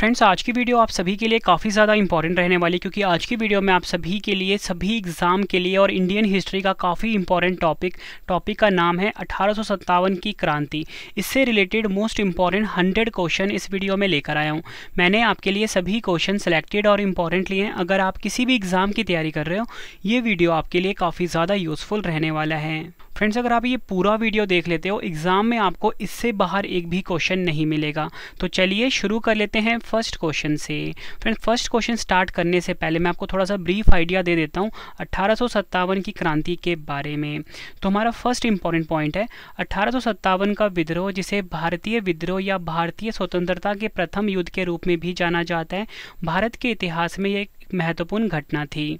friends आज की video आप सभी के लिए काफ़ी ज़्यादा इंपॉर्टेंट रहने वाली क्योंकि आज की वीडियो में आप सभी के लिए सभी एग्ज़ाम के लिए और इंडियन हिस्ट्री का काफ़ी इंपॉर्टेंट टॉपिक टॉपिक का नाम है अठारह की क्रांति इससे related most important hundred question इस वीडियो में लेकर आया हूँ मैंने आपके लिए सभी क्वेश्चन सेलेक्टेड और इम्पॉर्टेंट लिए हैं अगर आप किसी भी एग्ज़ाम की तैयारी कर रहे हो ये वीडियो आपके लिए काफ़ी ज़्यादा यूज़फुल रहने वाला है फ्रेंड्स अगर आप ये पूरा वीडियो देख लेते हो एग्ज़ाम में आपको इससे बाहर एक भी क्वेश्चन नहीं मिलेगा तो चलिए शुरू कर लेते हैं फर्स्ट क्वेश्चन से फ्रेंड्स फर्स्ट क्वेश्चन स्टार्ट करने से पहले मैं आपको थोड़ा सा ब्रीफ आइडिया दे देता हूँ अट्ठारह की क्रांति के बारे में तो हमारा फर्स्ट इंपॉर्टेंट पॉइंट है अट्ठारह का विद्रोह जिसे भारतीय विद्रोह या भारतीय स्वतंत्रता के प्रथम युद्ध के रूप में भी जाना जाता है भारत के इतिहास में यह एक महत्वपूर्ण घटना थी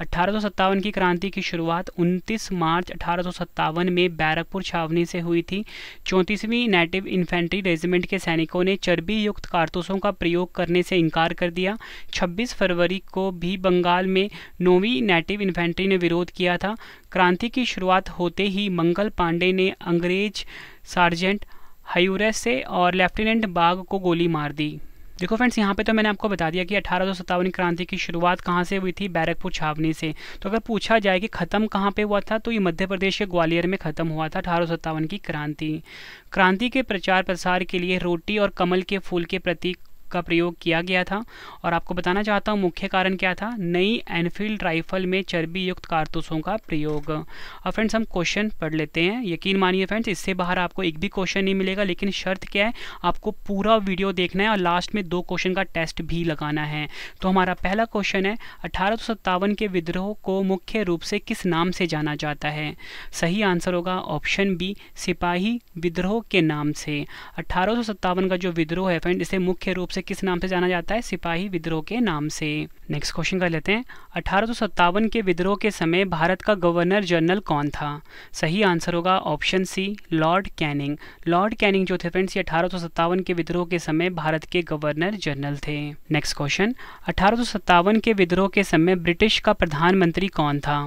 अट्ठारह की क्रांति की शुरुआत 29 मार्च अठारह में बैरकपुर छावनी से हुई थी चौंतीसवीं नेटिव इन्फेंट्री रेजिमेंट के सैनिकों ने चर्बी युक्त कारतूसों का प्रयोग करने से इनकार कर दिया 26 फरवरी को भी बंगाल में नौवीं नेटिव इन्फेंट्री ने विरोध किया था क्रांति की शुरुआत होते ही मंगल पांडे ने अंग्रेज सार्जेंट हयूरस से और लेफ्टिनेंट बाग को गोली मार दी देखो फ्रेंड्स यहाँ पे तो मैंने आपको बता दिया कि अठारह क्रांति की शुरुआत कहाँ से हुई थी बैरकपुर छावनी से तो अगर पूछा जाए कि ख़त्म कहाँ पे हुआ था तो ये मध्य प्रदेश के ग्वालियर में ख़त्म हुआ था अठारह की क्रांति क्रांति के प्रचार प्रसार के लिए रोटी और कमल के फूल के प्रतीक का प्रयोग किया गया था और आपको बताना चाहता हूँ मुख्य कारण क्या था नई एनफील्ड राइफल में चर्बी युक्त कारतूसों का प्रयोग अब फ्रेंड्स हम क्वेश्चन पढ़ लेते हैं यकीन मानिए फ्रेंड्स इससे बाहर आपको एक भी क्वेश्चन नहीं मिलेगा लेकिन शर्त क्या है आपको पूरा वीडियो देखना है और लास्ट में दो क्वेश्चन का टेस्ट भी लगाना है तो हमारा पहला क्वेश्चन है अठारह के विद्रोह को मुख्य रूप से किस नाम से जाना जाता है सही आंसर होगा ऑप्शन बी सिपाही विद्रोह के नाम से अठारह का जो विद्रोह है फ्रेंड इसे मुख्य रूप से किस नाम से जाना जाता है सिपाही विद्रोह के नाम से नेक्स्ट क्वेश्चन कर लेते हैं अठारह के विद्रोह के समय भारत का गवर्नर जनरल कौन था सही आंसर होगा option C Lord Canning Lord Canning जो थे फ्रेंड्स ये अठारह के विद्रोह के समय भारत के गवर्नर जनरल थे नेक्स्ट क्वेश्चन अठारह के विद्रोह के समय ब्रिटिश का प्रधानमंत्री कौन था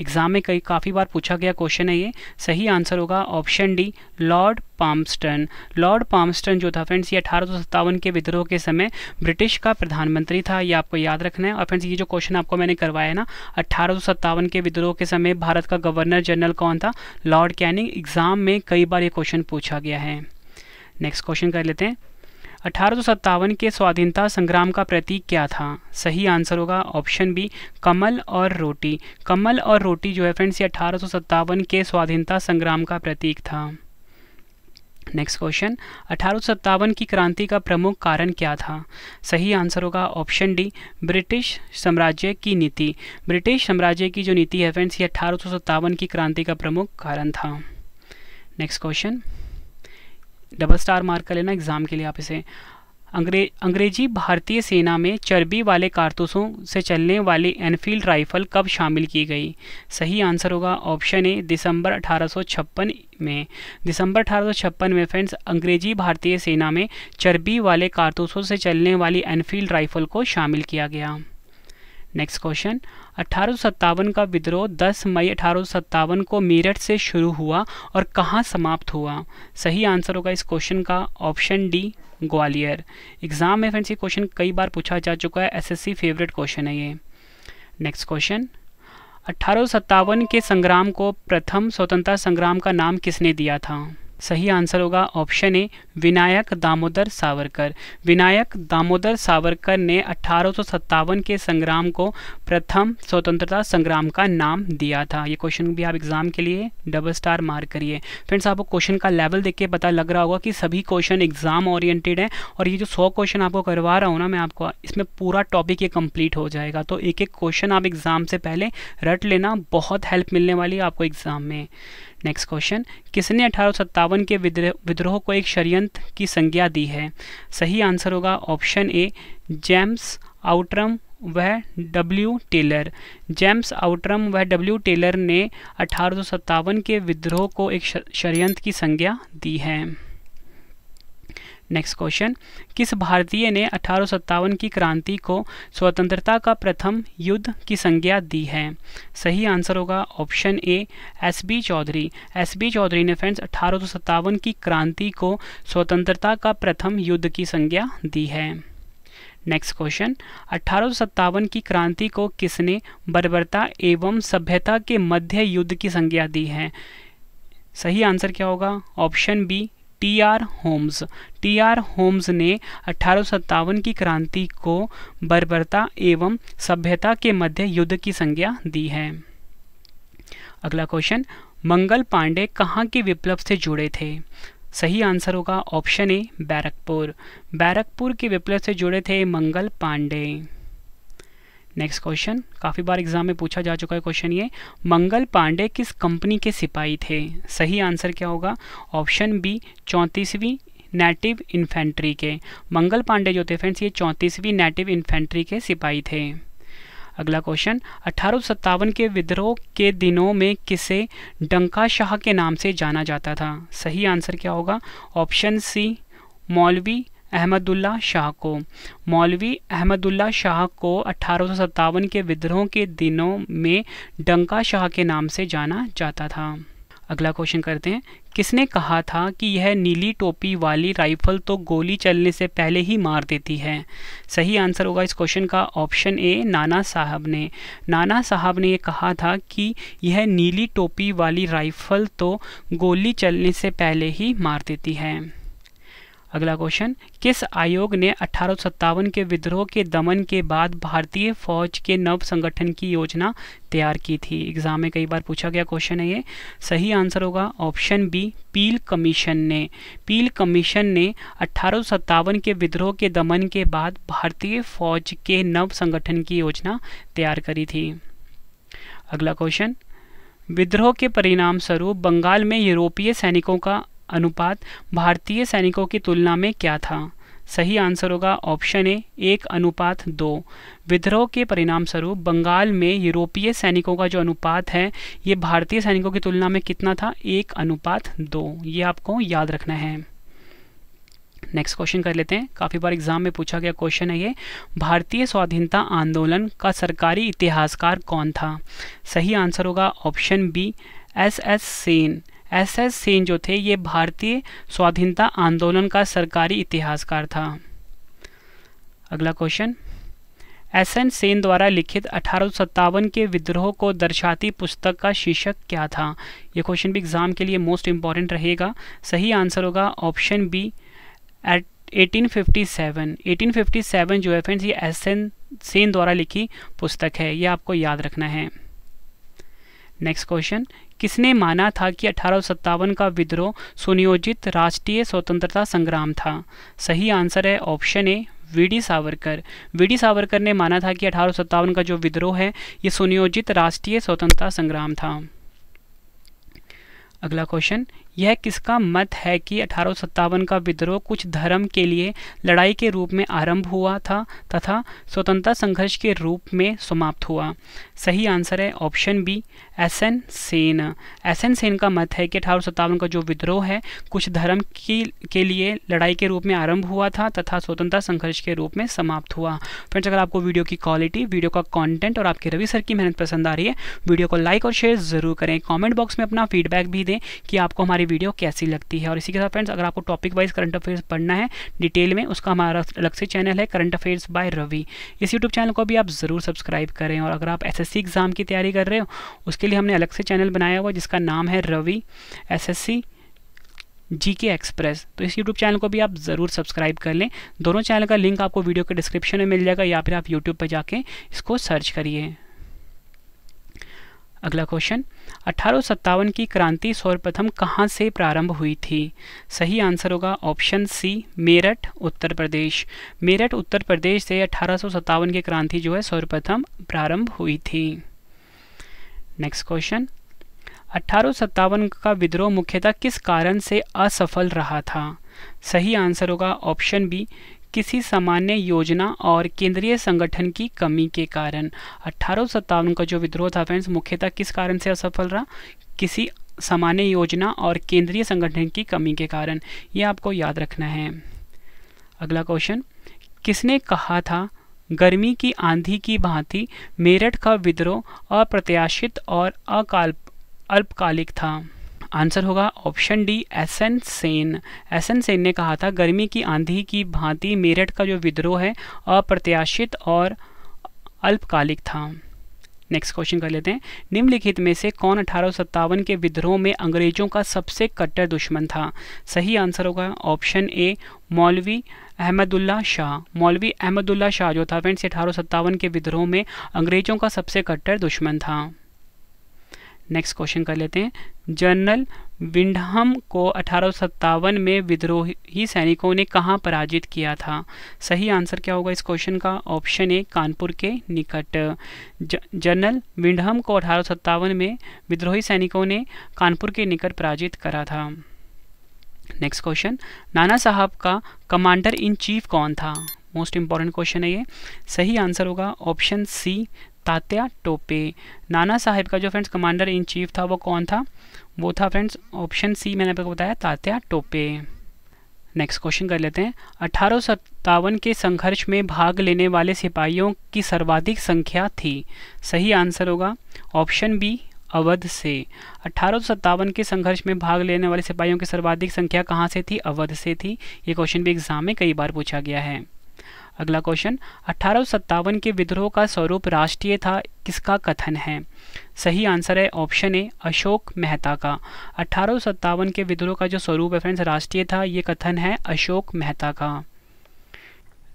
एग्जाम में कई काफ़ी बार पूछा गया क्वेश्चन है ये सही आंसर होगा option D Lord Palmerston Lord Palmerston जो था फ्रेंड्स ये अठारह के विद्रोह के समय ब्रिटिश का प्रधानमंत्री था ये आपको याद रखना है और फ्रेंड्स ये जो क्वेश्चन आपको मैंने करवाया है ना अठारह के विद्रोह के समय भारत का गवर्नर जनरल कौन था लॉर्ड कैनिंग एग्जाम में कई बार ये क्वेश्चन पूछा गया है नेक्स्ट क्वेश्चन कर लेते हैं अठारह के स्वाधीनता संग्राम का प्रतीक क्या था सही आंसर होगा ऑप्शन बी कमल और रोटी कमल और रोटी जो है फ्रेंड्स ये अठारह के स्वाधीनता संग्राम का प्रतीक था नेक्स्ट क्वेश्चन अठारह की क्रांति का प्रमुख कारण क्या था सही आंसर होगा ऑप्शन डी ब्रिटिश साम्राज्य की नीति ब्रिटिश साम्राज्य की जो नीति है फ्रेंड्स ये अठारह की क्रांति का प्रमुख कारण था next question double star mark कर लेना एग्जाम के लिए आप इसे अंग्रे, अंग्रेजी भारतीय सेना में चर्बी वाले कारतूसों से चलने वाली एनफील्ड राइफल कब शामिल की गई सही आंसर होगा ऑप्शन ए दिसंबर 1856 में दिसंबर 1856 में फ्रेंड्स अंग्रेजी भारतीय सेना में चर्बी वाले कारतूसों से चलने वाली एनफील्ड राइफल को शामिल किया गया नेक्स्ट क्वेश्चन अठारह का विद्रोह 10 मई अठारह को मेरठ से शुरू हुआ और कहाँ समाप्त हुआ सही आंसर होगा इस क्वेश्चन का ऑप्शन डी ग्वालियर एग्जाम में फ्रेंड्स ये क्वेश्चन कई बार पूछा जा चुका है एसएससी फेवरेट क्वेश्चन है ये नेक्स्ट क्वेश्चन अठारह के संग्राम को प्रथम स्वतंत्रता संग्राम का नाम किसने दिया था सही आंसर होगा ऑप्शन ए विनायक दामोदर सावरकर विनायक दामोदर सावरकर ने अठारह के संग्राम को प्रथम स्वतंत्रता संग्राम का नाम दिया था ये क्वेश्चन भी आप एग्जाम के लिए डबल स्टार मार्क करिए फ्रेंड्स आपको क्वेश्चन का लेवल देख के पता लग रहा होगा कि सभी क्वेश्चन एग्जाम ओरिएंटेड हैं और ये जो सौ क्वेश्चन आपको करवा रहा हूँ ना मैं आपको इसमें पूरा टॉपिक ये कंप्लीट हो जाएगा तो एक एक क्वेश्चन आप एग्जाम से पहले रट लेना बहुत हेल्प मिलने वाली है आपको एग्जाम में नेक्स्ट क्वेश्चन किसने अठारह के विद्रोह को एक षडयंत्र की संज्ञा दी है सही आंसर होगा ऑप्शन ए जेम्स आउटरम वह डब्ल्यू टेलर जेम्स आउटरम वह डब्ल्यू टेलर ने अठारह के विद्रोह को एक षडयंत्र की संज्ञा दी है नेक्स्ट क्वेश्चन किस भारतीय ने अठारह की क्रांति को स्वतंत्रता का प्रथम युद्ध की संज्ञा दी है सही आंसर होगा option A S B Chaudhuri S B Chaudhuri ने फ्रेंड्स अठारह की क्रांति को स्वतंत्रता का प्रथम युद्ध की संज्ञा दी है नेक्स्ट क्वेश्चन अठारह की क्रांति को किसने बर्बरता एवं सभ्यता के मध्य युद्ध की संज्ञा दी है सही आंसर क्या होगा option B T R Holmes T R Holmes ने अठारह की क्रांति को बर्बरता एवं सभ्यता के मध्य युद्ध की संज्ञा दी है अगला क्वेश्चन मंगल पांडे कहाँ के विप्लव से जुड़े थे सही आंसर होगा ऑप्शन ए बैरकपुर बैरकपुर के विप्लव से जुड़े थे मंगल पांडे नेक्स्ट क्वेश्चन काफ़ी बार एग्जाम में पूछा जा चुका है क्वेश्चन ये मंगल पांडे किस कंपनी के सिपाही थे सही आंसर क्या होगा ऑप्शन बी चौंतीसवीं नेटिव इन्फेंट्री के मंगल पांडे जो थे फ्रेंड्स ये चौंतीसवीं नेटिव इन्फेंट्री के सिपाही थे अगला क्वेश्चन अठारह के विद्रोह के दिनों में किसे डंका शाह के नाम से जाना जाता था सही आंसर क्या होगा ऑप्शन सी मौलवी अहमदुल्ला शाह को मौलवी अहमदुल्ला शाह को अठारह के विद्रोह के दिनों में डंका शाह के नाम से जाना जाता था अगला क्वेश्चन करते हैं किसने कहा था कि यह नीली टोपी वाली राइफल तो गोली चलने से पहले ही मार देती है सही आंसर होगा इस क्वेश्चन का ऑप्शन ए नाना साहब ने नाना साहब ने यह कहा था कि यह नीली टोपी वाली राइफल तो गोली चलने से पहले ही मार देती है अगला क्वेश्चन किस आयोग ने अठारह के विद्रोह के दमन के बाद भारतीय फौज के नव संगठन की योजना तैयार की थी एग्जाम में कई बार पूछा गया क्वेश्चन है ये सही आंसर होगा ऑप्शन बी पील कमीशन ने पील कमीशन ने अठारह के विद्रोह के दमन के बाद भारतीय फौज के नव संगठन की योजना तैयार करी थी अगला क्वेश्चन विद्रोह के परिणाम स्वरूप बंगाल में यूरोपीय सैनिकों का अनुपात भारतीय सैनिकों की तुलना में क्या था सही आंसर होगा ऑप्शन ए एक अनुपात दो विद्रोह के परिणाम स्वरूप बंगाल में यूरोपीय सैनिकों का जो अनुपात है ये भारतीय सैनिकों की तुलना में कितना था एक अनुपात दो ये आपको याद रखना है नेक्स्ट क्वेश्चन कर लेते हैं काफ़ी बार एग्जाम में पूछा गया क्वेश्चन है ये भारतीय स्वाधीनता आंदोलन का सरकारी इतिहासकार कौन था सही आंसर होगा option B S S Sen S S Sen जो थे ये भारतीय स्वाधीनता आंदोलन का सरकारी इतिहासकार था अगला क्वेश्चन एस एन सेन द्वारा लिखित अठारह के विद्रोह को दर्शाती पुस्तक का शीर्षक क्या था ये क्वेश्चन भी एग्जाम के लिए मोस्ट इम्पॉर्टेंट रहेगा सही आंसर होगा ऑप्शन बी एट 1857 1857 जो है फ्रेंड्स ये एस एन सेन द्वारा लिखी पुस्तक है ये आपको याद रखना है नेक्स्ट क्वेश्चन किसने माना था कि अठारह का विद्रोह सुनियोजित राष्ट्रीय स्वतंत्रता संग्राम था सही आंसर है option A V D Savarkar V D Savarkar ने माना था कि अठारह का जो विद्रोह है ये सुनियोजित राष्ट्रीय स्वतंत्रता संग्राम था अगला क्वेश्चन यह किसका मत है कि अठारह का विद्रोह कुछ धर्म के लिए लड़ाई के रूप में आरंभ हुआ था तथा स्वतंत्रता संघर्ष के रूप में समाप्त हुआ सही आंसर है option B S N Sen S N Sen का मत है कि अठारह का जो विद्रोह है कुछ धर्म की के लिए लड़ाई के रूप में आरंभ हुआ था तथा स्वतंत्रता संघर्ष के रूप में समाप्त हुआ फ्रेंड्स अगर आपको वीडियो की क्वालिटी वीडियो का कॉन्टेंट और आपके रवि सर की मेहनत पसंद आ रही है वीडियो को लाइक और शेयर ज़रूर करें कॉमेंट बॉक्स में अपना फीडबैक भी दें कि आपको हमारी वीडियो कैसी लगती है और इसी के साथ फ्रेंड्स अगर आपको टॉपिक वाइज करंट अफेयर्स पढ़ना है डिटेल में उसका हमारा अलग से चैनल है करंट अफेयर्स बाय रवि इस यूट्यूब चैनल को भी आप ज़रूर सब्सक्राइब करें और अगर आप एस एग्ज़ाम की तैयारी कर रहे हो उसके लिए हमने अलग से चैनल बनाया हुआ जिसका नाम है रवि एस जी के एक्सप्रेस तो इस यूट्यूब चैनल को भी आप ज़रूर सब्सक्राइब कर लें दोनों चैनल का लिंक आपको वीडियो के डिस्क्रिप्शन में मिल जाएगा या फिर आप यूट्यूब पर जाके इसको सर्च करिए अगला क्वेश्चन अठारह की क्रांति सर्वप्रथम कहाँ से प्रारंभ हुई थी सही आंसर होगा ऑप्शन सी मेरठ उत्तर प्रदेश मेरठ उत्तर प्रदेश से अठारह की क्रांति जो है सर्वप्रथम प्रारंभ हुई थी नेक्स्ट क्वेश्चन अठारह का विद्रोह मुख्यतः किस कारण से असफल रहा था सही आंसर होगा ऑप्शन बी किसी सामान्य योजना और केंद्रीय संगठन की कमी के कारण अठारह का जो विद्रोह था फ्रेंड्स मुख्यतः किस कारण से असफल रहा किसी सामान्य योजना और केंद्रीय संगठन की कमी के कारण ये आपको याद रखना है अगला क्वेश्चन किसने कहा था गर्मी की आंधी की भांति मेरठ का विद्रोह अप्रत्याशित और अकाल्प अल्पकालिक था आंसर होगा option D N Sen N Sen ने कहा था गर्मी की आंधी की भांति मेरठ का जो विद्रोह है अप्रत्याशित और अल्पकालिक था नेक्स्ट क्वेश्चन कर लेते हैं निम्नलिखित में से कौन अठारह के विद्रोह में अंग्रेजों का सबसे कट्टर दुश्मन था सही आंसर होगा ऑप्शन ए मौलवी अहमदुल्ला शाह मौलवी अहमदुल्ला शाह जो था फ्रेंड्स अठारह के विद्रोह में अंग्रेजों का सबसे कट्टर दुश्मन था नेक्स्ट क्वेश्चन कर लेते हैं जनरल विंडहम को अठारह में विद्रोही सैनिकों ने कहाँ पराजित किया था सही आंसर क्या होगा इस क्वेश्चन का ऑप्शन ए कानपुर के निकट जनरल विंडहम को अठारह में विद्रोही सैनिकों ने कानपुर के निकट पराजित करा था नेक्स्ट क्वेश्चन नाना साहब का कमांडर इन चीफ कौन था मोस्ट इम्पॉर्टेंट क्वेश्चन है ये सही आंसर होगा ऑप्शन सी तात्या टोपे नाना साहेब का जो फ्रेंड्स कमांडर इन चीफ था वो कौन था वो था फ्रेंड्स ऑप्शन सी मैंने आपको बताया तात्या टोपे नेक्स्ट क्वेश्चन कर लेते हैं अठारह के संघर्ष में भाग लेने वाले सिपाहियों की सर्वाधिक संख्या थी सही आंसर होगा ऑप्शन बी अवध से अठारह के संघर्ष में भाग लेने वाले सिपाहियों की सर्वाधिक संख्या कहाँ से थी अवध से थी ये क्वेश्चन भी एग्जाम में कई बार पूछा गया है अगला क्वेश्चन अठारह के विद्रोह का स्वरूप राष्ट्रीय था किसका कथन है सही आंसर है ऑप्शन ए अशोक मेहता का अठारह के विद्रोह का जो स्वरूप है फ्रेंड्स राष्ट्रीय था ये कथन है अशोक मेहता का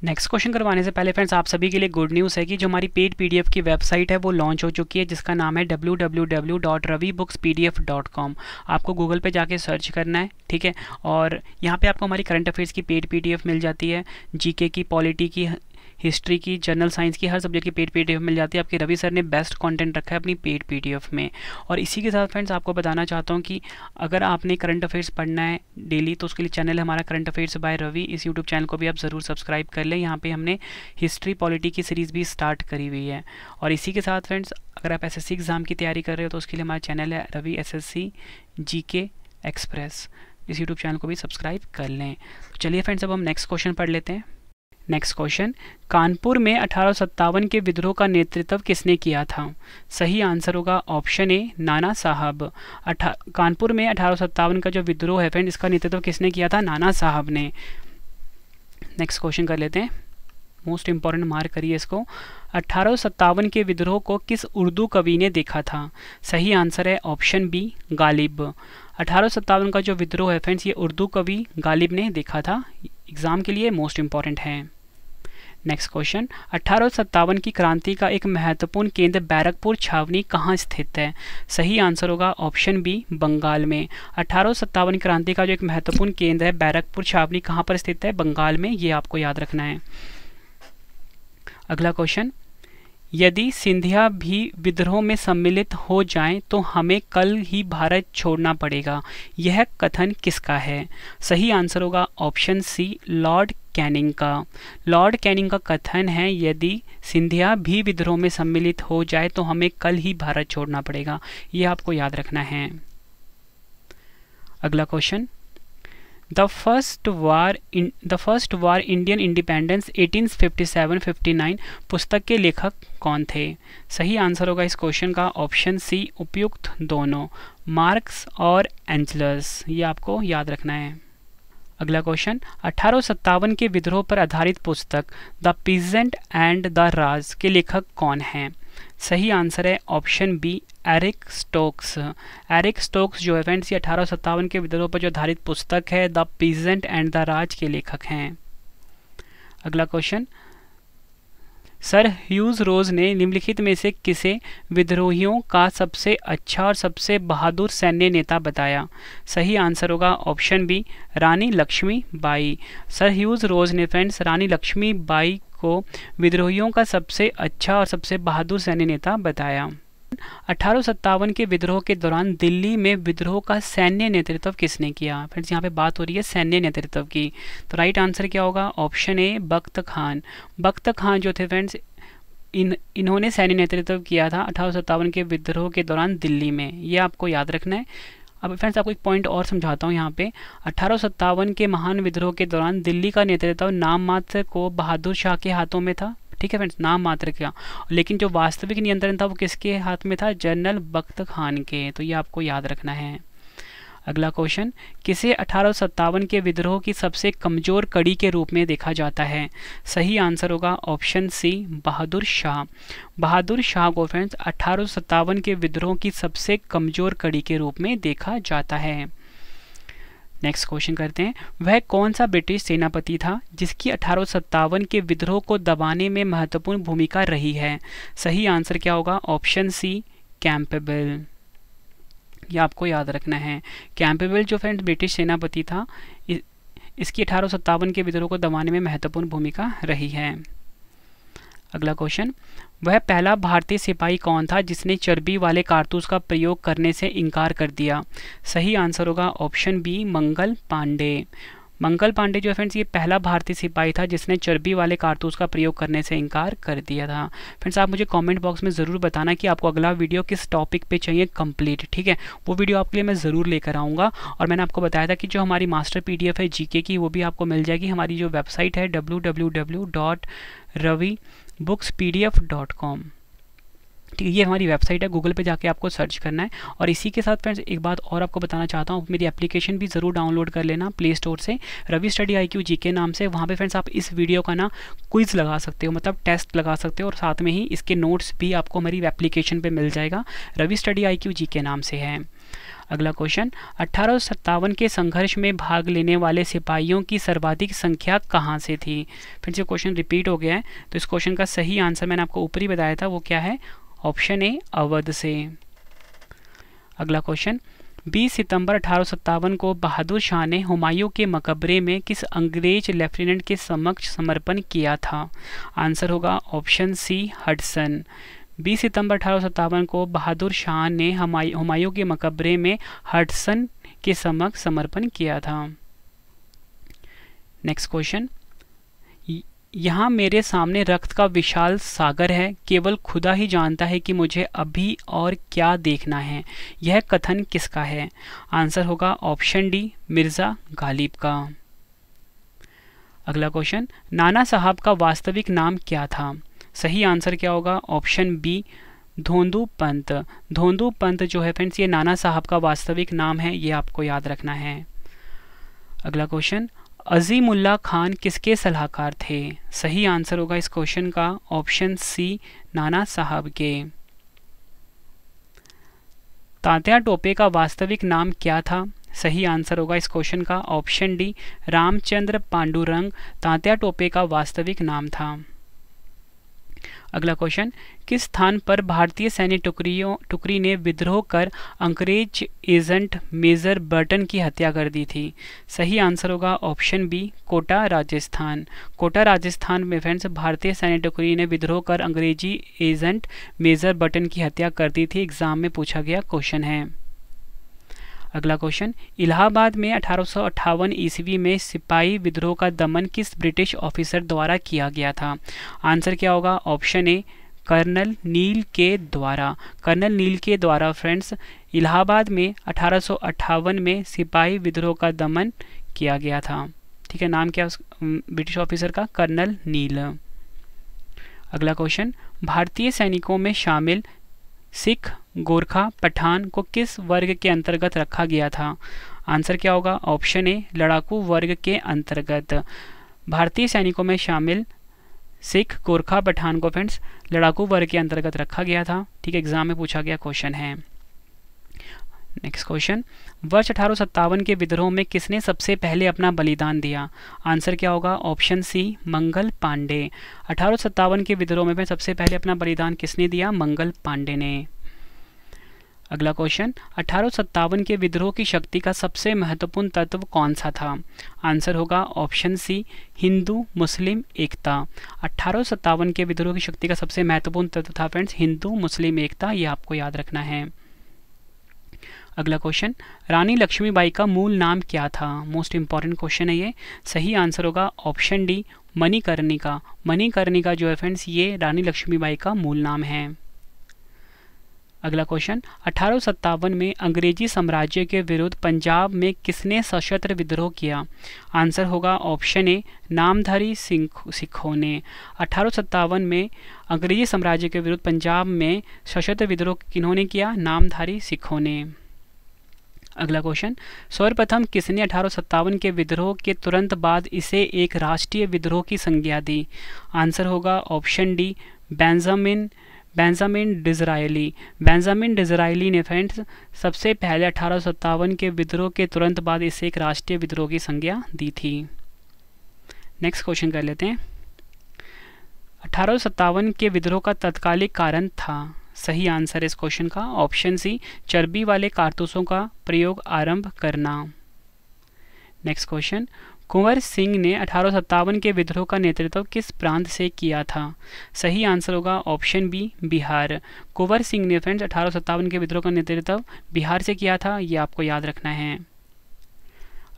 नेक्स्ट क्वेश्चन करवाने से पहले फ्रेंड्स आप सभी के लिए गुड न्यूज़ है कि जो हमारी पेड पीडीएफ की वेबसाइट है वो लॉन्च हो चुकी है जिसका नाम है www.ravibooks.pdf.com आपको गूगल पे जाके सर्च करना है ठीक है और यहाँ पे आपको हमारी करंट अफेयर्स की पेड पीडीएफ मिल जाती है जीके की पॉलिटी की हिस्ट्री की जनरल साइंस की हर सब्जेक्ट की पेड पीडीएफ मिल जाती है आपके रवि सर ने बेस्ट कंटेंट रखा है अपनी पेड एफ में और इसी के साथ फ्रेंड्स आपको बताना चाहता हूँ कि अगर आपने करंट अफेयर्स पढ़ना है डेली तो उसके लिए चैनल हमारा करंट अफेयर्स बाय रवि इस यूट्यूब चैनल को भी आप ज़रूर सब्सक्राइब कर लें यहाँ पर हमने हिस्ट्री पॉलिटी की सीरीज़ भी स्टार्ट करी हुई है और इसी के साथ फ्रेंड्स अगर आप एस एग्ज़ाम की तैयारी कर रहे हो तो उसके लिए हमारा चैनल है रवि एस एस एक्सप्रेस इस यूट्यूब चैनल को भी सब्सक्राइब कर लें तो चलिए फ्रेंड्स अब हम नेक्स्ट क्वेश्चन पढ़ लेते हैं नेक्स्ट क्वेश्चन कानपुर में अठारह के विद्रोह का नेतृत्व किसने किया था सही आंसर होगा ऑप्शन ए नाना साहब अठा कानपुर में अठारह का जो विद्रोह है फ्रेंड इसका नेतृत्व किसने किया था नाना साहब ने नेक्स्ट क्वेश्चन कर लेते हैं मोस्ट इंपॉर्टेंट मार्क करिए इसको अठारह के विद्रोह को किस उर्दू कवि ने देखा था सही आंसर है ऑप्शन बी गालिब अठारह का जो विद्रोह है फ्रेंड्स ये उर्दू कवि गालिब ने देखा था एग्ज़ाम के लिए मोस्ट इम्पॉर्टेंट हैं नेक्स्ट क्वेश्चन अट्ठारह की क्रांति का एक महत्वपूर्ण केंद्र बैरकपुर छावनी कहाँ स्थित है सही आंसर होगा ऑप्शन बी बंगाल में अट्ठारह क्रांति का जो एक महत्वपूर्ण केंद्र है बैरकपुर छावनी कहाँ पर स्थित है बंगाल में ये आपको याद रखना है अगला क्वेश्चन यदि सिंधिया भी विद्रोह में सम्मिलित हो जाएं तो हमें कल ही भारत छोड़ना पड़ेगा यह कथन किसका है सही आंसर होगा ऑप्शन सी लॉर्ड कैनिंग का लॉर्ड कैनिंग का कथन है यदि सिंधिया भी विद्रोह में सम्मिलित हो जाए तो हमें कल ही भारत छोड़ना पड़ेगा यह आपको याद रखना है अगला question the first war the first war Indian independence 1857-59 पुस्तक के लेखक कौन थे सही आंसर होगा इस क्वेश्चन का ऑप्शन सी उपयुक्त दोनों मार्क्स और एंजलर्स ये आपको याद रखना है अगला क्वेश्चन अठारह के विद्रोह पर आधारित पुस्तक the peasant and the Raj के लेखक कौन हैं सही आंसर है option B Eric Stokes Eric Stokes जो है फ्रेंड्स ये अठारह के विद्रोह पर जो आधारित पुस्तक है the peasant and the Raj के लेखक हैं अगला क्वेश्चन सर ह्यूज रोज ने निम्नलिखित में से किसे विद्रोहियों का सबसे अच्छा और सबसे बहादुर सैन्य नेता बताया सही आंसर होगा option B Rani Lakshmi Bai sir Hugh Rose ने फ्रेंड्स रानी लक्ष्मी बाई को विद्रोहियों का सबसे अच्छा और सबसे बहादुर सैन्य नेता बताया अठारह के विद्रोह के दौरान दिल्ली में विद्रोह का सैन्य नेतृत्व किसने किया फ्रेंड्स यहाँ पे बात हो रही है सैन्य नेतृत्व की तो राइट आंसर क्या होगा ऑप्शन ए बख्त खान बख्त खान जो थे फ्रेंड्स इन इन्होंने सैन्य नेतृत्व किया था अठारह के विद्रोह के दौरान दिल्ली में ये आपको याद रखना है अब फ्रेंड्स आपको एक पॉइंट और समझाता हूँ यहाँ पे अठारह के महान विद्रोह के दौरान दिल्ली का नेतृत्व नाम मात्र को बहादुर शाह के हाथों में था ठीक है फ्रेंड्स नाम मात्र का लेकिन जो वास्तविक नियंत्रण था वो किसके हाथ में था जनरल बख्त खान के तो ये आपको याद रखना है अगला क्वेश्चन किसे अठारह के विद्रोह की सबसे कमजोर कड़ी के रूप में देखा जाता है सही आंसर होगा ऑप्शन सी बहादुर शाह बहादुर शाह को फ्रेंड्स अठारह के विद्रोह की सबसे कमजोर कड़ी के रूप में देखा जाता है नेक्स्ट क्वेश्चन करते हैं वह कौन सा ब्रिटिश सेनापति था जिसकी अठारह के विद्रोह को दबाने में महत्वपूर्ण भूमिका रही है सही आंसर क्या होगा ऑप्शन सी कैंपेबल ये आपको याद रखना है कैंपेबल जो फ्रेंड ब्रिटिश सेनापति था इसकी अठारह के विद्रोह को दबाने में महत्वपूर्ण भूमिका रही है अगला क्वेश्चन वह पहला भारतीय सिपाही कौन था जिसने चर्बी वाले कारतूस का प्रयोग करने से इनकार कर दिया सही आंसर होगा ऑप्शन बी मंगल पांडे मंगल पांडे जो है फ्रेंड्स ये पहला भारतीय सिपाही था जिसने चर्बी वाले कारतूस का प्रयोग करने से इनकार कर दिया था फ्रेंड्स आप मुझे कमेंट बॉक्स में ज़रूर बताना कि आपको अगला वीडियो किस टॉपिक पे चाहिए कंप्लीट ठीक है वो वीडियो आपके लिए मैं ज़रूर लेकर आऊँगा और मैंने आपको बताया था कि जो हमारी मास्टर पी है जी की वो भी आपको मिल जाएगी हमारी जो वेबसाइट है W Ravi books P D F dot com ठीक है ये हमारी वेबसाइट है गूगल पे जाके आपको सर्च करना है और इसी के साथ फ्रेंड्स एक बात और आपको बताना चाहता हूँ मेरी एप्लीकेशन भी ज़रूर डाउनलोड कर लेना प्ले स्टोर से Ravi study I Q G के नाम से वहाँ पे फ्रेंड्स आप इस वीडियो का ना क्विज लगा सकते हो मतलब टेस्ट लगा सकते हो और साथ में ही इसके नोट्स भी आपको हमारी एप्लीकेशन पर मिल जाएगा Ravi study I Q G के नाम से है अगला क्वेश्चन अट्ठारह के संघर्ष में भाग लेने वाले सिपाहियों की सर्वाधिक संख्या कहाँ से थी फिर से क्वेश्चन रिपीट हो गया है तो इस क्वेश्चन का सही आंसर मैंने आपको ऊपर ही बताया था वो क्या है ऑप्शन ए अवध से अगला क्वेश्चन 20 सितंबर अठारह को बहादुर शाह ने हुमायूं के मकबरे में किस अंग्रेज लेफ्टिनेंट के समक्ष समर्पण किया था आंसर होगा ऑप्शन सी हडसन 20 सितंबर अठारह को बहादुर शाह ने हुमायूं के मकबरे में हडसन के समक्ष समर्पण किया था नेक्स्ट क्वेश्चन यहाँ मेरे सामने रक्त का विशाल सागर है केवल खुदा ही जानता है कि मुझे अभी और क्या देखना है यह कथन किसका है आंसर होगा ऑप्शन डी मिर्ज़ा गालिब का अगला क्वेश्चन नाना साहब का वास्तविक नाम क्या था सही आंसर क्या होगा ऑप्शन बी धोंदू पंत धोंदू पंत जो है फ्रेंड्स ये नाना साहब का वास्तविक नाम है ये आपको याद रखना है अगला क्वेश्चन अजीमुल्ला खान किसके सलाहकार थे सही आंसर होगा इस क्वेश्चन का ऑप्शन सी नाना साहब के तात्या टोपे का वास्तविक नाम क्या था सही आंसर होगा इस क्वेश्चन का ऑप्शन डी रामचंद्र पांडुरंग तात्या टोपे का वास्तविक नाम था अगला क्वेश्चन किस स्थान पर भारतीय सैन्य टुकड़ियों टुकड़ी ने विद्रोह कर अंग्रेज एजेंट मेजर बर्टन की हत्या कर दी थी सही आंसर होगा ऑप्शन बी कोटा राजस्थान कोटा राजस्थान में फ्रेंड्स भारतीय सैन्य टुकड़ी ने विद्रोह कर अंग्रेजी एजेंट मेजर बर्टन की हत्या कर दी थी एग्जाम में पूछा गया क्वेश्चन है अगला क्वेश्चन इलाहाबाद में अठारह ईस्वी में सिपाही विद्रोह का दमन किस ब्रिटिश ऑफिसर द्वारा किया गया था आंसर क्या होगा ऑप्शन ए कर्नल नील के द्वारा कर्नल नील के द्वारा फ्रेंड्स इलाहाबाद में अठारह में सिपाही विद्रोह का दमन किया गया था ठीक है नाम क्या ब्रिटिश ऑफिसर का कर्नल नील अगला क्वेश्चन भारतीय सैनिकों में शामिल सिख गोरखा पठान को किस वर्ग के अंतर्गत रखा गया था आंसर क्या होगा ऑप्शन ए लड़ाकू वर्ग के अंतर्गत भारतीय सैनिकों में शामिल सिख गोरखा पठान को फ्रेंड्स लड़ाकू वर्ग के अंतर्गत रखा गया था ठीक है एग्जाम में पूछा गया क्वेश्चन है नेक्स्ट क्वेश्चन वर्ष अठारह के विद्रोह में किसने सबसे पहले अपना बलिदान दिया आंसर क्या होगा ऑप्शन सी मंगल पांडे अठारह के विद्रोह में सबसे पहले अपना बलिदान किसने दिया मंगल पांडे ने अगला क्वेश्चन अठारह के विद्रोह की शक्ति का सबसे महत्वपूर्ण तत्व कौन सा था आंसर होगा ऑप्शन सी हिंदू मुस्लिम एकता अठारह के विद्रोह की शक्ति का सबसे महत्वपूर्ण तत्व था फ्रेंड्स हिंदू मुस्लिम एकता ये आपको याद रखना है अगला क्वेश्चन रानी लक्ष्मीबाई का मूल नाम क्या था मोस्ट इंपॉर्टेंट क्वेश्चन है ये सही आंसर होगा ऑप्शन डी मणिकर्णिका मणिकर्णिका जो है फ्रेंड्स ये रानी लक्ष्मीबाई का मूल नाम है अगला क्वेश्चन अठारह में अंग्रेजी साम्राज्य के विरुद्ध पंजाब में किसने सशस्त्र विद्रोह किया आंसर होगा ऑप्शन ए नामधारी सिंह सिखों ने अठारह में अंग्रेजी साम्राज्य के विरुद्ध पंजाब में सशस्त्र विद्रोह किन्होंने किया नामधारी सिखों ने अगला क्वेश्चन सर्वप्रथम किसने अठारह के विद्रोह के तुरंत बाद इसे एक राष्ट्रीय विद्रोह की संज्ञा दी आंसर होगा option D Benjamin Benjamin Disraeli Benjamin Disraeli ने फ्रेंड्स सबसे पहले अठारह के विद्रोह के तुरंत बाद इसे एक राष्ट्रीय विद्रोह की संज्ञा दी थी नेक्स्ट क्वेश्चन कर लेते हैं अठारह के विद्रोह का तत्कालिक कारण था सही आंसर इस क्वेश्चन का ऑप्शन सी चर्बी वाले कारतूसों का प्रयोग आरंभ करना नेक्स्ट क्वेश्चन कुंवर सिंह ने अठारह के विद्रोह का नेतृत्व किस प्रांत से किया था सही आंसर होगा ऑप्शन बी बिहार कुंवर सिंह ने फ्रेंड्स अठारह के विद्रोह का नेतृत्व बिहार से किया था ये आपको याद रखना है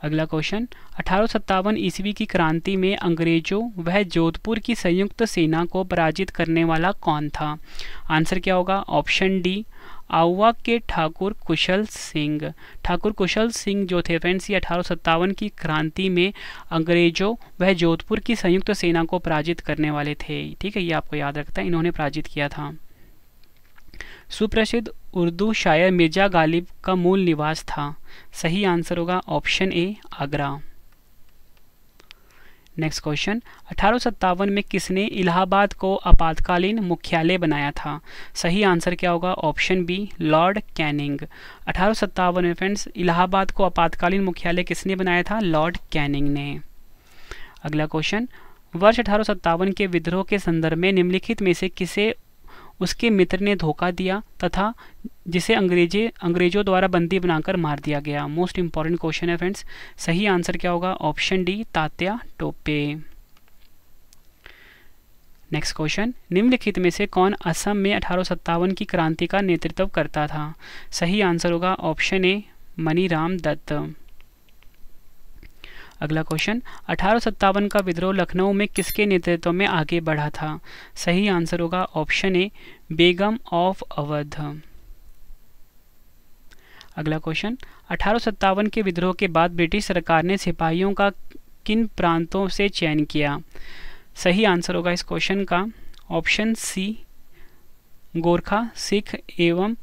अगला क्वेश्चन अठारह ईस्वी की क्रांति में अंग्रेजों वह जोधपुर की संयुक्त सेना को पराजित करने वाला कौन था आंसर क्या होगा ऑप्शन डी आउवा के ठाकुर कुशल सिंह ठाकुर कुशल सिंह जो थे फ्रेंड्स ये अठारह की क्रांति में अंग्रेजों वह जोधपुर की संयुक्त सेना को पराजित करने वाले थे ठीक है ये आपको याद रखता है इन्होंने पराजित किया था सुप्रसिद्ध उर्दू शायर मिर्ज़ा गालिब का मूल निवास था सही आंसर होगा option A Agra next question अठारह में किसने इलाहाबाद को आपातकालीन मुख्यालय बनाया था सही आंसर क्या होगा ऑप्शन बी लॉर्ड कैनिंग अठारह में फ्रेंड्स इलाहाबाद को आपातकालीन मुख्यालय किसने बनाया था लॉर्ड कैनिंग ने अगला क्वेश्चन वर्ष अठारह के विद्रोह के संदर्भ में निम्नलिखित में से किसे उसके मित्र ने धोखा दिया तथा जिसे अंग्रेजे अंग्रेजों द्वारा बंदी बनाकर मार दिया गया मोस्ट इम्पॉर्टेंट क्वेश्चन है फ्रेंड्स सही आंसर क्या होगा option D Tatya Tope next question निम्नलिखित में से कौन असम में अठारह की क्रांति का नेतृत्व करता था सही आंसर होगा ऑप्शन ए मनीराम दत्त अगला क्वेश्चन अठारह का विद्रोह लखनऊ में किसके नेतृत्व में आगे बढ़ा था सही आंसर होगा option A Begum of Awadh अगला क्वेश्चन अठारह के विद्रोह के बाद ब्रिटिश सरकार ने सिपाहियों का किन प्रांतों से चयन किया सही आंसर होगा इस क्वेश्चन का ऑप्शन सी गोरखा सिख एवं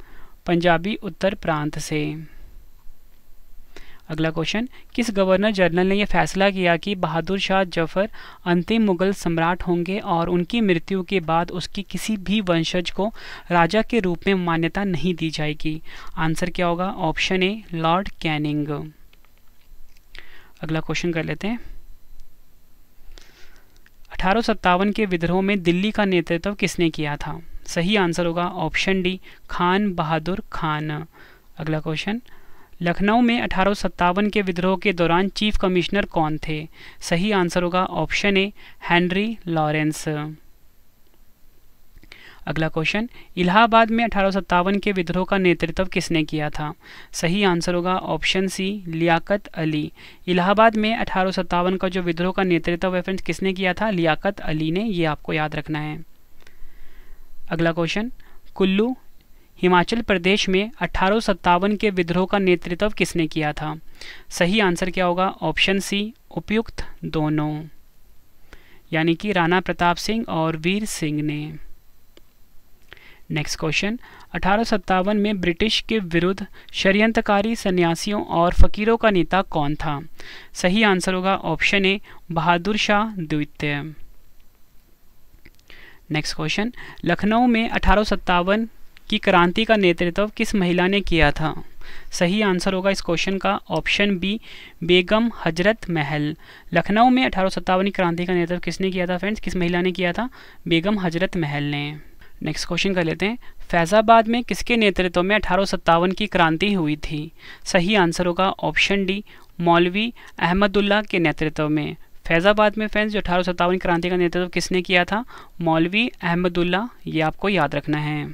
पंजाबी उत्तर प्रांत से अगला क्वेश्चन किस गवर्नर जनरल ने यह फैसला किया कि बहादुर शाह जफर अंतिम मुगल सम्राट होंगे और उनकी मृत्यु के बाद उसकी किसी भी वंशज को राजा के रूप में मान्यता नहीं दी जाएगी आंसर क्या होगा ऑप्शन ए लॉर्ड कैनिंग अगला क्वेश्चन कर लेते हैं अठारह के विद्रोह में दिल्ली का नेतृत्व तो किसने किया था सही आंसर होगा ऑप्शन डी खान बहादुर खान अगला क्वेश्चन लखनऊ में अठारह के विद्रोह के दौरान चीफ कमिश्नर कौन थे सही आंसर होगा ऑप्शन ए हेनरी लॉरेंस अगला क्वेश्चन इलाहाबाद में अठारह के विद्रोह का नेतृत्व किसने किया था सही आंसर होगा ऑप्शन सी लियाकत अली इलाहाबाद में अठारह का जो विद्रोह का नेतृत्व है फ्रेंड्स किसने किया था लियाकत अली ने ये आपको याद रखना है अगला क्वेश्चन कुल्लू हिमाचल प्रदेश में अठारह के विद्रोह का नेतृत्व किसने किया था सही आंसर क्या होगा ऑप्शन सी उपयुक्त दोनों यानी कि राणा प्रताप सिंह और वीर सिंह ने नेक्स्ट क्वेश्चन अठारह में ब्रिटिश के विरुद्ध षड्यंत्रकारी सन्यासियों और फकीरों का नेता कौन था सही आंसर होगा ऑप्शन ए बहादुर शाह द्वितीय नेक्स्ट क्वेश्चन लखनऊ में अठारह कि क्रांति का नेतृत्व किस महिला ने किया था सही आंसर होगा इस क्वेश्चन का ऑप्शन बी बेगम हजरत महल लखनऊ में अठारह क्रांति का नेतृत्व किसने किया था फ्रेंड्स किस महिला ने किया था बेगम हजरत महल ने नेक्स्ट क्वेश्चन कर लेते हैं फैज़ाबाद में किसके नेतृत्व में अठारह की क्रांति हुई थी सही आंसर होगा ऑप्शन डी मौलवी अहमदुल्ला के नेतृत्व में फैज़ाबाद में फ्रेंड्स जो अठारह क्रांति का नेतृत्व किसने किया था मौलवी अहमदुल्ला ये आपको याद रखना है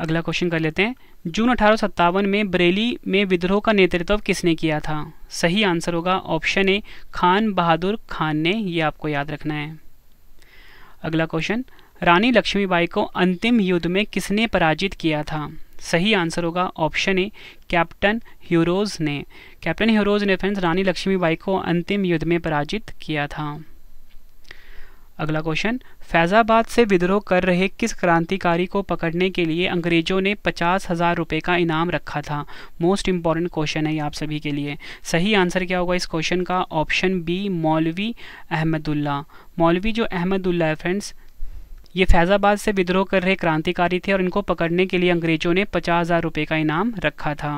अगला क्वेश्चन कर लेते हैं जून अठारह में बरेली में विद्रोह का नेतृत्व किसने किया था सही आंसर होगा ऑप्शन ए खान बहादुर खान ने ये आपको याद रखना है अगला क्वेश्चन रानी लक्ष्मीबाई को अंतिम युद्ध में किसने पराजित किया था सही आंसर होगा ऑप्शन ए कैप्टन ह्यूरोज ने कैप्टन ह्यूरोज ने फ्रेंड्स रानी लक्ष्मीबाई को अंतिम युद्ध में पराजित किया था अगला क्वेश्चन फैज़ाबाद से विद्रोह कर रहे किस क्रांतिकारी को पकड़ने के लिए अंग्रेज़ों ने पचास हज़ार रुपये का इनाम रखा था मोस्ट इम्पॉर्टेंट क्वेश्चन है ये आप सभी के लिए सही आंसर क्या होगा इस क्वेश्चन का ऑप्शन बी मौलवी अहमदुल्ला मौलवी जो अहमदुल्ला है फ्रेंड्स ये फैज़ाबाद से विद्रोह कर रहे क्रांतिकारी थे और इनको पकड़ने के लिए अंग्रेज़ों ने पचास हज़ार रुपये का इनाम रखा था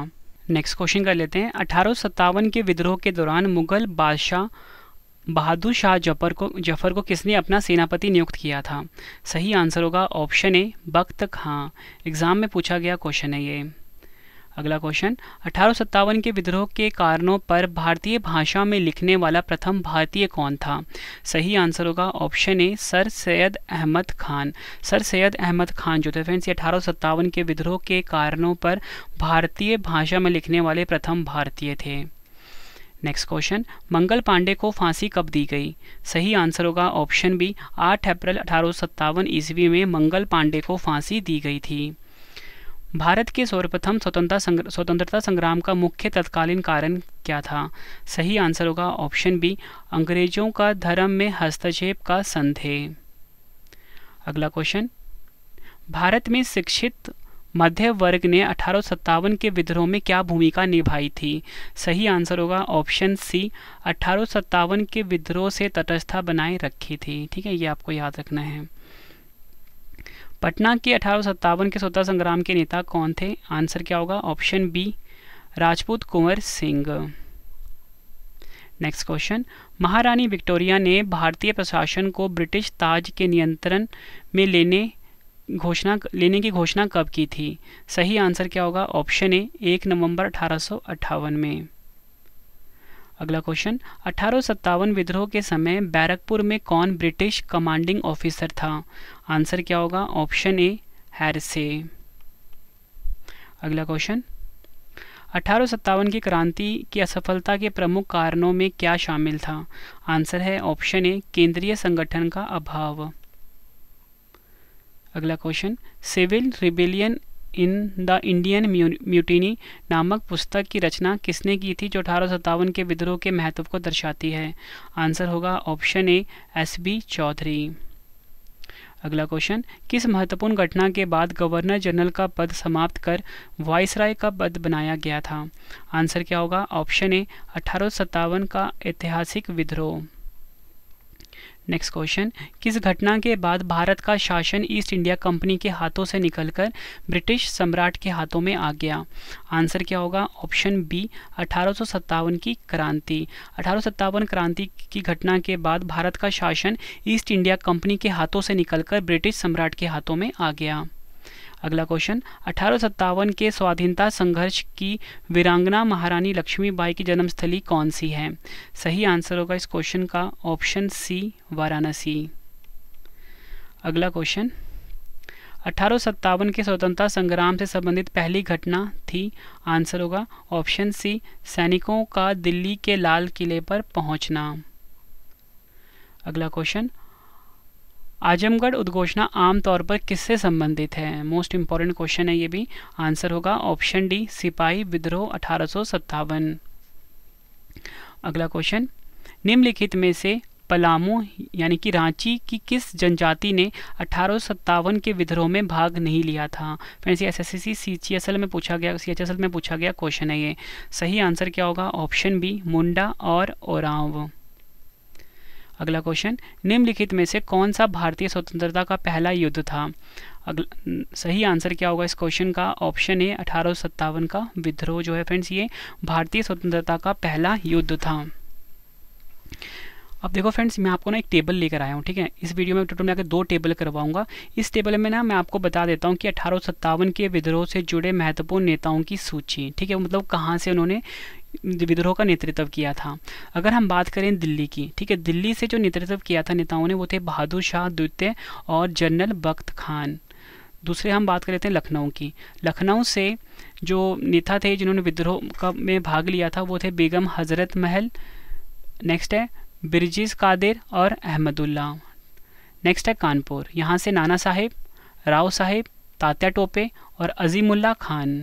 नेक्स्ट क्वेश्चन कर लेते हैं अठारह के विद्रोह के दौरान मुग़ल बादशाह बहादुर शाह जफर को जफर को किसने अपना सेनापति नियुक्त किया था सही आंसर होगा option A Bakht Khan exam में पूछा गया क्वेश्चन है ये अगला क्वेश्चन अठारह के विद्रोह के कारणों पर भारतीय भाषा में लिखने वाला प्रथम भारतीय कौन था सही आंसर होगा option A sir Syed Ahmad Khan sir Syed Ahmad Khan जो थे फ्रेंड्स ये अठारह के विद्रोह के कारणों पर भारतीय भाषा में लिखने वाले प्रथम भारतीय थे नेक्स्ट क्वेश्चन मंगल पांडे को फांसी कब दी गई सही आंसर होगा ऑप्शन बी 8 अप्रैल अठारह ईस्वी में मंगल पांडे को फांसी दी गई थी भारत के सर्वप्रथम स्वतंत्रता संग्र, स्वतंत्रता संग्राम का मुख्य तत्कालीन कारण क्या था सही आंसर होगा ऑप्शन बी अंग्रेजों का धर्म में हस्तक्षेप का संधे अगला क्वेश्चन भारत में शिक्षित मध्य वर्ग ने अठारह के विद्रोह में क्या भूमिका निभाई थी सही आंसर होगा ऑप्शन सी अठारह के विद्रोह से तटस्थता बनाए रखी थी ठीक है ये आपको याद रखना है पटना के अठारह के स्वतंत्र संग्राम के नेता कौन थे आंसर क्या होगा option B Rajput Kunwar Singh next question Maharani Victoria ने भारतीय प्रशासन को ब्रिटिश ताज के नियंत्रण में लेने घोषणा लेने की घोषणा कब की थी सही आंसर क्या होगा ऑप्शन ए एक नवंबर अठारह में अगला क्वेश्चन अठारह विद्रोह के समय बैरकपुर में कौन ब्रिटिश कमांडिंग ऑफिसर था आंसर क्या होगा ऑप्शन ए हैरसे अगला क्वेश्चन अठारह की क्रांति की असफलता के प्रमुख कारणों में क्या शामिल था आंसर है ऑप्शन ए केंद्रीय संगठन का अभाव अगला question civil rebellion in the Indian mutiny नामक पुस्तक की रचना किसने की थी जो अठारह के विद्रोह के महत्व को दर्शाती है आंसर होगा option A S B Chaudhuri अगला क्वेश्चन किस महत्वपूर्ण घटना के बाद गवर्नर जनरल का पद समाप्त कर वाइसराय का पद बनाया गया था आंसर क्या होगा ऑप्शन ए अठारह का ऐतिहासिक विद्रोह नेक्स्ट क्वेश्चन किस घटना के बाद भारत का शासन ईस्ट इंडिया कंपनी के हाथों से निकलकर ब्रिटिश सम्राट के हाथों में आ गया आंसर क्या होगा ऑप्शन बी अठारह की क्रांति अठारह क्रांति की घटना के बाद भारत का शासन ईस्ट इंडिया कंपनी के हाथों से निकलकर ब्रिटिश सम्राट के हाथों में आ गया अगला क्वेश्चन अठारह के स्वाधीनता संघर्ष की वीरांगना महारानी लक्ष्मीबाई की जन्मस्थली कौन सी है सही आंसर होगा इस क्वेश्चन का ऑप्शन सी वाराणसी अगला क्वेश्चन अठारह के स्वतंत्रता संग्राम से संबंधित पहली घटना थी आंसर होगा ऑप्शन सी सैनिकों का दिल्ली के लाल किले पर पहुंचना अगला क्वेश्चन आजमगढ़ उद्घोषणा आमतौर पर किससे संबंधित है मोस्ट इंपॉर्टेंट क्वेश्चन है ये भी आंसर होगा ऑप्शन डी सिपाही विद्रोह अठारह अगला क्वेश्चन निम्नलिखित में से पलामू यानी कि रांची की किस जनजाति ने अठारह के विद्रोह में भाग नहीं लिया था फ्रेंड्स ये S S C C S L में पूछा गया सी एच एस एल में पूछा गया क्वेश्चन है ये सही आंसर क्या होगा ऑप्शन बी मुंडा और ओराव अगला क्वेश्चन निम्नलिखित में से कौन सा भारतीय स्वतंत्रता का पहला युद्ध था अगला सही आंसर क्या होगा इस क्वेश्चन का ऑप्शन है अठारह का विद्रोह जो है फ्रेंड्स ये भारतीय स्वतंत्रता का पहला युद्ध था अब देखो फ्रेंड्स मैं आपको ना एक टेबल लेकर आया हूँ ठीक है इस वीडियो में टोटल मैं दो टेबल करवाऊंगा इस टेबल में ना मैं आपको बता देता हूँ कि अठारह के विद्रोह से जुड़े महत्वपूर्ण नेताओं की सूची ठीक है मतलब कहाँ से उन्होंने विद्रोह का नेतृत्व किया था अगर हम बात करें दिल्ली की ठीक है दिल्ली से जो नेतृत्व किया था नेताओं ने वो थे बहादुर शाह द्वितीय और जनरल बख्त खान दूसरे हम बात कर लेते हैं लखनऊ की लखनऊ से जो नेता थे जिन्होंने विद्रोह का में भाग लिया था वो थे बेगम हज़रत महल नेक्स्ट है बिरजिस कादिर और अहमदुल्ला नेक्स्ट है कानपुर यहाँ से नाना साहेब राव साहेब तात्या टोपे और अजीमुल्ला खान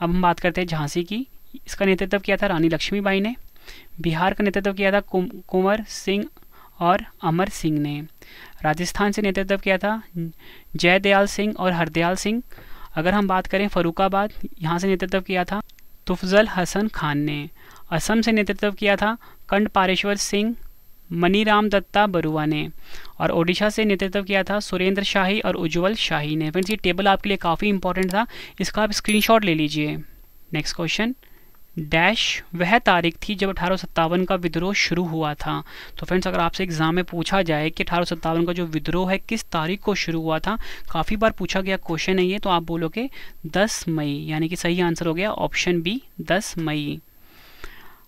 अब हम बात करते हैं झांसी की इसका नेतृत्व किया था रानी लक्ष्मीबाई ने बिहार का नेतृत्व किया था कुंवर सिंह और अमर सिंह ने राजस्थान से नेतृत्व किया था जयदयाल सिंह और हरदयाल सिंह अगर हम बात करें फरुखाबाद यहाँ से नेतृत्व किया था तुफजल हसन खान ने असम से नेतृत्व किया था कंड पारेश्वर सिंह मनीराम दत्ता बरुआ ने और ओडिशा से नेतृत्व किया था सुरेंद्र शाही और उज्जवल शाही ने फ्रेंड्स ये टेबल आपके लिए काफ़ी इंपॉर्टेंट था इसका आप स्क्रीनशॉट ले लीजिए नेक्स्ट क्वेश्चन डैश वह तारीख थी जब अठारह का विद्रोह शुरू हुआ था तो फ्रेंड्स अगर आपसे एग्जाम में पूछा जाए कि अठारह का जो विद्रोह है किस तारीख को शुरू हुआ था काफ़ी बार पूछा गया क्वेश्चन है ये तो आप बोलोगे 10 मई यानी कि सही आंसर हो गया ऑप्शन बी 10 मई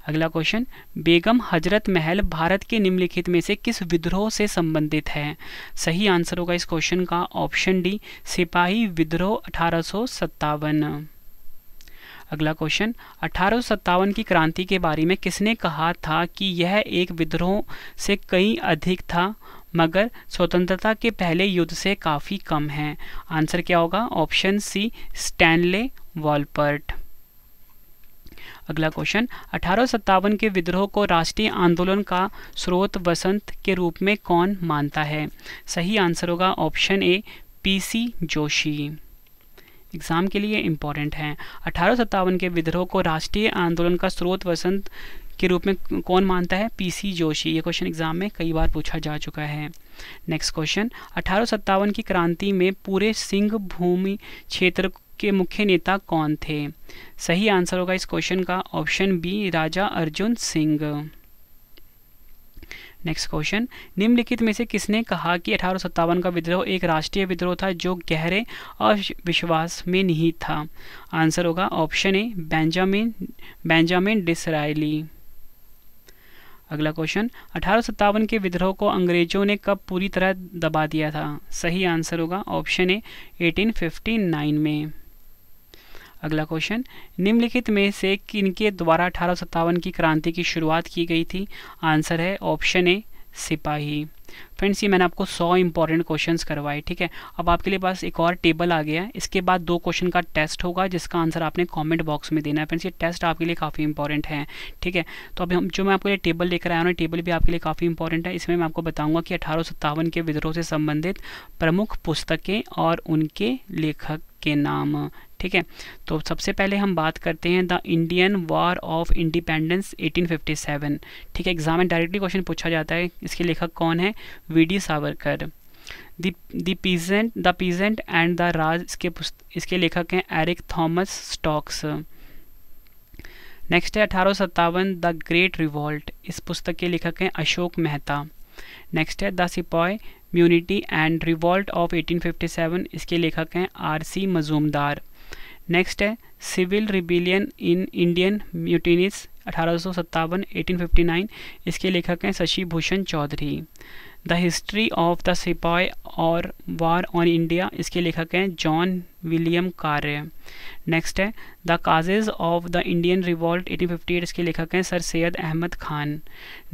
अगला क्वेश्चन बेगम हजरत महल भारत के निम्नलिखित में से किस विद्रोह से संबंधित है सही आंसर होगा इस क्वेश्चन का ऑप्शन डी सिपाही विद्रोह अठारह अगला क्वेश्चन अठारह की क्रांति के बारे में किसने कहा था कि यह एक विद्रोह से कहीं अधिक था मगर स्वतंत्रता के पहले युद्ध से काफ़ी कम है आंसर क्या होगा ऑप्शन सी स्टैनले वॉलपर्ट अगला क्वेश्चन अठारह के विद्रोह को राष्ट्रीय आंदोलन का स्रोत वसंत के रूप में कौन मानता है सही आंसर होगा option A P C Joshi exam के लिए इम्पोर्टेंट हैं अठारह के विद्रोह को राष्ट्रीय आंदोलन का स्रोत वसंत के रूप में कौन मानता है पीसी जोशी ये क्वेश्चन एग्जाम में कई बार पूछा जा चुका है नेक्स्ट क्वेश्चन अठारह की क्रांति में पूरे सिंह भूमि क्षेत्र के मुख्य नेता कौन थे सही आंसर होगा इस क्वेश्चन का option B Raja Arjun Singh next question निम्नलिखित में से किसने कहा कि अठारह का विद्रोह एक राष्ट्रीय विद्रोह था जो गहरे अविश्वास में नहीं था आंसर होगा option A Benjamin Benjamin Disraeli अगला क्वेश्चन अठारह के विद्रोह को अंग्रेजों ने कब पूरी तरह दबा दिया था सही आंसर होगा ऑप्शन ए 1859 में अगला क्वेश्चन निम्नलिखित में से किनके द्वारा अठारह की क्रांति की शुरुआत की गई थी आंसर है ऑप्शन ए सिपाही फ्रेंड्स ये मैंने आपको सौ इंपॉर्टेंट क्वेश्चन करवाए ठीक है अब आपके लिए पास एक और टेबल आ गया है इसके बाद दो क्वेश्चन का टेस्ट होगा जिसका आंसर आपने कमेंट बॉक्स में देना है फ्रेंड्स ये टेस्ट आपके लिए काफ़ी इंपॉर्टेंट है ठीक है तो अभी हम जो मैं आपके लिए टेबल लेकर आया हूँ टेबल भी आपके लिए काफ़ी इंपॉर्टेंट है इसमें मैं आपको बताऊँगा कि अठारह के विद्रोह से संबंधित प्रमुख पुस्तकें और उनके लेखक के नाम ठीक है तो सबसे पहले हम बात करते हैं the Indian war of independence 1857 ठीक है एग्जाम में डायरेक्टली क्वेश्चन पूछा जाता है इसके लेखक कौन है V D Savarkar the peasant the peasant and the Raj इसके इसके लेखक हैं एरिक थॉमस स्टॉक्स नेक्स्ट है अठारह द ग्रेट रिवॉल्ट इस पुस्तक के लेखक हैं अशोक मेहता नेक्स्ट है the sepoy mutiny and revolt of 1857 इसके लेखक हैं आर सी मजूमदार नेक्स्ट है civil rebellion in Indian mutinies अठारह नाइन इसके लेखक हैं Shashi Bhushan Chaudhuri the history of the sipahi और वार ऑन इंडिया इसके लेखक हैं जॉन विलियम कार्य नेक्स्ट है the causes of the Indian revolt 1858 इसके लेखक हैं सर सैयद अहमद खान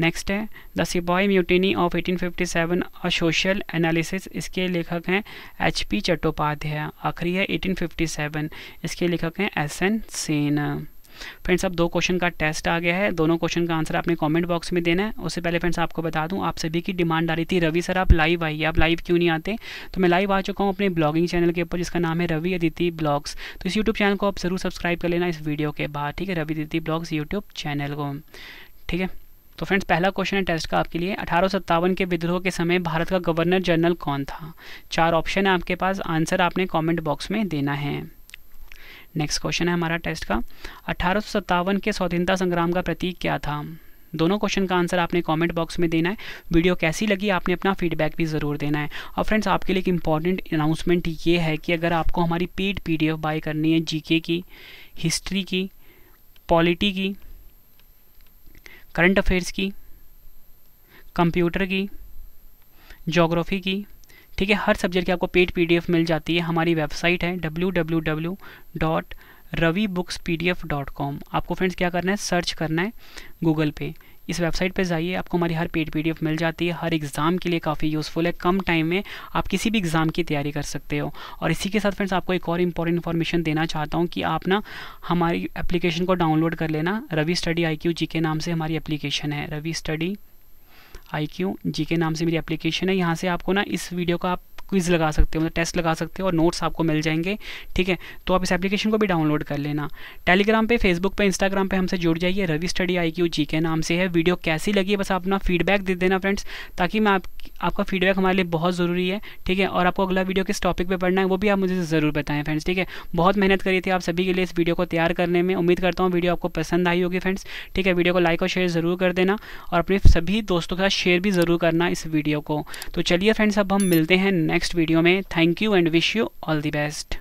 नेक्स्ट है द सिपाही mutiny of 1857 a social analysis इसके लेखक हैं एच पी चट्टोपाध्याय आखिरी है 1857 इसके लेखक हैं एस एन सेना फ्रेंड्स अब दो क्वेश्चन का टेस्ट आ गया है दोनों क्वेश्चन का आंसर आपने कमेंट बॉक्स में देना है उससे पहले फ्रेंड्स आपको बता दूं आप सभी की डिमांड आ रही थी रवि सर आप लाइव आइए आप लाइव क्यों नहीं आते तो मैं लाइव आ चुका हूँ अपने ब्लॉगिंग चैनल के ऊपर जिसका नाम है रवि अदिति ब्लॉग्स तो इस यूट्यूब चैनल को आप जरूर सब्सक्राइब कर लेना इस वीडियो के बाद ठीक है Ravi Aditi blogs YouTube channel को ठीक है तो फ्रेंड्स पहला क्वेश्चन है टेस्ट का आपके लिए अठारह के विद्रोह के समय भारत का गवर्नर जनरल कौन था चार ऑप्शन है आपके पास आंसर आपने कमेंट बॉक्स में देना है नेक्स्ट क्वेश्चन है हमारा टेस्ट का अठारह के स्वतंत्रता संग्राम का प्रतीक क्या था दोनों क्वेश्चन का आंसर आपने कमेंट बॉक्स में देना है वीडियो कैसी लगी आपने अपना फीडबैक भी ज़रूर देना है और फ्रेंड्स आपके लिए एक इंपॉर्टेंट अनाउंसमेंट ये है कि अगर आपको हमारी पेड पीडीएफ बाय करनी है जीके की हिस्ट्री की पॉलिटी की करंट अफेयर्स की कंप्यूटर की जोग्राफ़ी की ठीक है हर सब्जेक्ट की आपको पेड पी मिल जाती है हमारी वेबसाइट है W dot Ravi books P D F dot com आपको फ्रेंड्स क्या करना है सर्च करना है गूगल पे इस वेबसाइट पे जाइए आपको हमारी हर पेड पीडीएफ मिल जाती है हर एग्ज़ाम के लिए काफ़ी यूज़फुल है कम टाइम में आप किसी भी एग्ज़ाम की तैयारी कर सकते हो और इसी के साथ फ्रेंड्स आपको एक और इम्पॉर्टेंट इन्फॉर्मेशन देना चाहता हूँ कि आप ना हमारी एप्लीकेशन को डाउनलोड कर लेना Ravi study I Q G के नाम से हमारी एप्लीकेशन है Ravi study I Q G के नाम से मेरी एप्लीकेशन है यहाँ से आपको ना इस वीडियो का आप क्विज़ लगा सकते हो मतलब टेस्ट लगा सकते हो और नोट्स आपको मिल जाएंगे ठीक है तो आप इस एप्लीकेशन को भी डाउनलोड कर लेना टेलीग्राम पे फेसबुक पे इंस्टाग्राम पे हमसे जुड़ जाइए Ravi study I Q G के नाम से है वीडियो कैसी लगी बस आप अपना फीडबैक दे देना फ्रेंड्स ताकि मैं आप आपका फीडबैक हमारे लिए बहुत ज़रूरी है ठीक है और आपको अगला वीडियो किस टॉपिक पर पढ़ना है वो भी आप मुझे ज़रूर बताएं फ्रेंड्स ठीक है बहुत मेहनत करी थी आप सभी के लिए इस वीडियो को तैयार करने में उम्मीद करता हूँ वीडियो आपको पसंद आई होगी फ्रेंड्स ठीक है वीडियो को लाइक और शेयर ज़रूर कर देना और अपने सभी दोस्तों के साथ शेयर भी ज़रूर करना इस वीडियो को तो चलिए फ्रेंड्स अब हम मिलते हैं नेक्स्ट वीडियो में thank you and wish you all the best